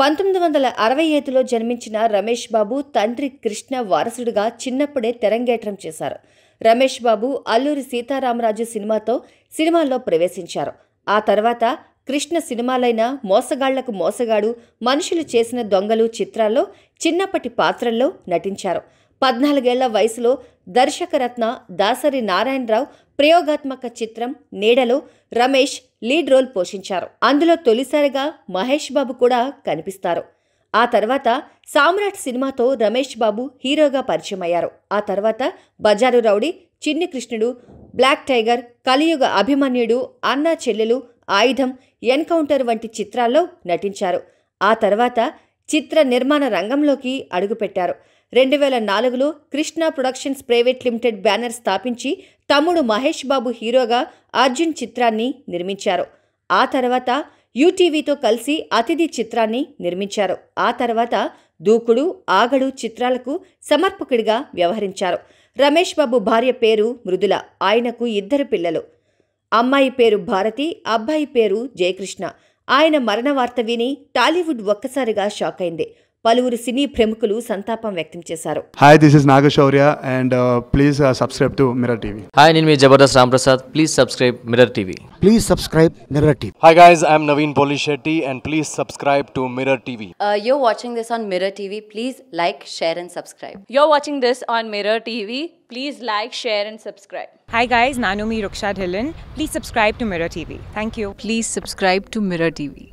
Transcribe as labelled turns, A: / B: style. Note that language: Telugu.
A: పంతొమ్మిది వందల అరవై ఐదులో జన్మించిన రమేష్ బాబు తండ్రి కృష్ణ వారసుడిగా చిన్నప్పుడే తెరంగేట్రం చేశారు రమేష్ బాబు అల్లూరి సీతారామరాజు సినిమాతో సినిమాల్లో ప్రవేశించారు ఆ తర్వాత కృష్ణ సినిమాలైన మోసగాళ్లకు మోసగాడు మనుషులు చేసిన దొంగలు చిత్రాల్లో చిన్నప్పటి పాత్రల్లో నటించారు పద్నాలుగేళ్ల వయసులో దర్శకరత్న దాసరి నారాయణరావు ప్రయోగాత్మక చిత్రం నీడలో రమేష్ లీడ్ రోల్ పోషించారు అందులో తొలిసారిగా మహేష్ బాబు కూడా కనిపిస్తారు ఆ తర్వాత సామ్రాట్ సినిమాతో రమేష్ బాబు హీరోగా పరిచయం అయ్యారు ఆ తర్వాత బజారు రౌడీ చిన్ని కృష్ణుడు బ్లాక్ టైగర్ కలియుగ అభిమన్యుడు అన్నా చెల్లెలు ఆయుధం ఎన్కౌంటర్ వంటి చిత్రాల్లో నటించారు ఆ తర్వాత చిత్ర నిర్మాణ రంగంలోకి అడుగుపెట్టారు రెండు వేల నాలుగులో Krishna Productions Private Limited banner స్థాపించి తమ్ముడు మహేష్ బాబు హీరోగా అర్జున్ చిత్రాన్ని నిర్మించారు ఆ తర్వాత యూటీవీతో కలిసి అతిథి చిత్రాన్ని నిర్మించారు ఆ తర్వాత దూకుడు ఆగడు చిత్రాలకు సమర్పకుడిగా వ్యవహరించారు రమేష్ బాబు భార్య పేరు మృదుల ఆయనకు ఇద్దరు పిల్లలు అమ్మాయి పేరు భారతి అబ్బాయి పేరు జయకృష్ణ ఆయన మరణ వార్త విని టాలీవుడ్ ఒక్కసారిగా షాక్ అయింది పలువురు సినీ ప్రముఖులు సంతాపం వ్యక్తం చేశారు hi this is Naga Shaurya and please subscribe to Mirror TV hi నేను మీ Jabardasth Ram Prasad please subscribe Mirror TV please subscribe Mirror TV hi guys I am Naveen Polishetty and please subscribe to Mirror TV you are watching this on Mirror TV please like share and subscribe you are watching this on Mirror TV please like share and subscribe hi guys నాను మీ రుక్షా ఢిలన్ please subscribe to Mirror TV thank you please subscribe to Mirror TV